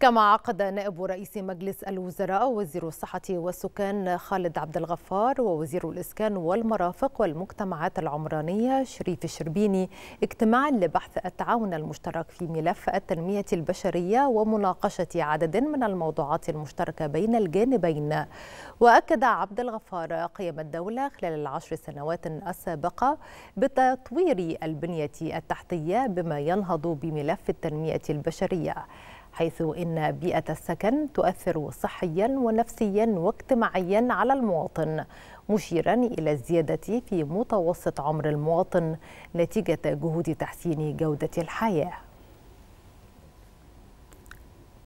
كما عقد نائب رئيس مجلس الوزراء وزير الصحة والسكان خالد عبد الغفار ووزير الإسكان والمرافق والمجتمعات العمرانية شريف الشربيني اجتماعا لبحث التعاون المشترك في ملف التنمية البشرية ومناقشة عدد من الموضوعات المشتركة بين الجانبين وأكد عبد الغفار قيام الدولة خلال العشر سنوات السابقة بتطوير البنية التحتية بما ينهض بملف التنمية البشرية حيث إن بيئة السكن تؤثر صحيا ونفسيا واجتماعيا على المواطن مشيرا إلى الزيادة في متوسط عمر المواطن نتيجة جهود تحسين جودة الحياة